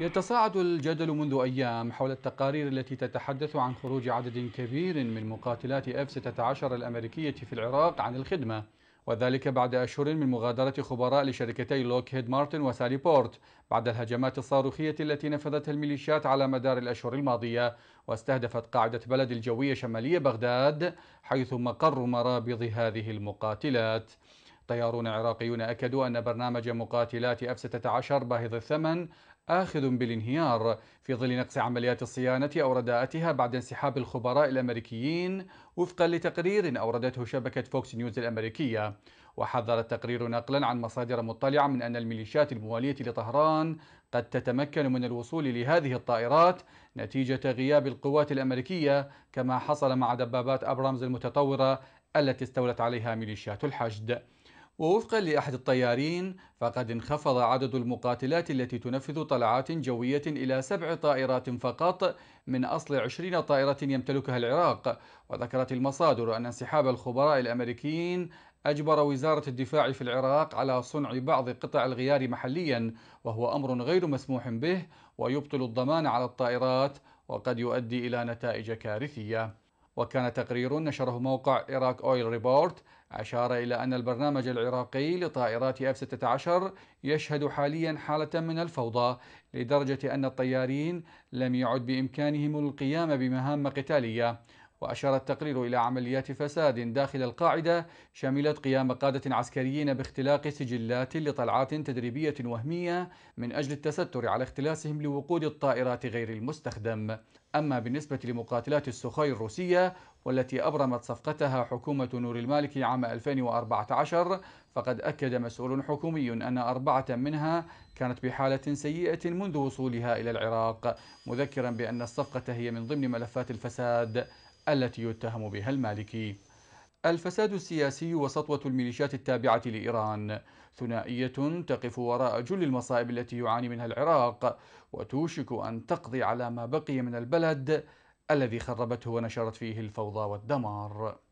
يتصاعد الجدل منذ أيام حول التقارير التي تتحدث عن خروج عدد كبير من مقاتلات F-16 الأمريكية في العراق عن الخدمة وذلك بعد أشهر من مغادرة خبراء لشركتي لوكهيد مارتن وسالي بورت بعد الهجمات الصاروخية التي نفذتها الميليشيات على مدار الأشهر الماضية واستهدفت قاعدة بلد الجوية شمالية بغداد حيث مقر مرابض هذه المقاتلات طيارون عراقيون أكدوا أن برنامج مقاتلات اف 16 باهظ الثمن آخذ بالانهيار في ظل نقص عمليات الصيانة أو رداءتها بعد انسحاب الخبراء الأمريكيين وفقا لتقرير أوردته شبكة فوكس نيوز الأمريكية وحذر التقرير نقلا عن مصادر مطلعة من أن الميليشيات الموالية لطهران قد تتمكن من الوصول لهذه الطائرات نتيجة غياب القوات الأمريكية كما حصل مع دبابات أبرامز المتطورة التي استولت عليها ميليشيات الحشد ووفقا لأحد الطيارين فقد انخفض عدد المقاتلات التي تنفذ طلعات جوية إلى سبع طائرات فقط من أصل عشرين طائرة يمتلكها العراق وذكرت المصادر أن انسحاب الخبراء الأمريكيين أجبر وزارة الدفاع في العراق على صنع بعض قطع الغيار محليا وهو أمر غير مسموح به ويبطل الضمان على الطائرات وقد يؤدي إلى نتائج كارثية وكان تقرير نشره موقع إيراك أويل ريبورت أشار إلى أن البرنامج العراقي لطائرات F-16 يشهد حاليا حالة من الفوضى لدرجة أن الطيارين لم يعد بإمكانهم القيام بمهام قتالية وأشار التقرير إلى عمليات فساد داخل القاعدة شملت قيام قادة عسكريين باختلاق سجلات لطلعات تدريبية وهمية من أجل التستر على اختلاسهم لوقود الطائرات غير المستخدم أما بالنسبة لمقاتلات السخوي الروسية والتي أبرمت صفقتها حكومة نور المالكي عام 2014 فقد أكد مسؤول حكومي أن أربعة منها كانت بحالة سيئة منذ وصولها إلى العراق مذكرا بأن الصفقة هي من ضمن ملفات الفساد التي يتهم بها المالكي الفساد السياسي وسطوة الميليشيات التابعة لإيران ثنائية تقف وراء جل المصائب التي يعاني منها العراق وتوشك أن تقضي على ما بقي من البلد الذي خربته ونشرت فيه الفوضى والدمار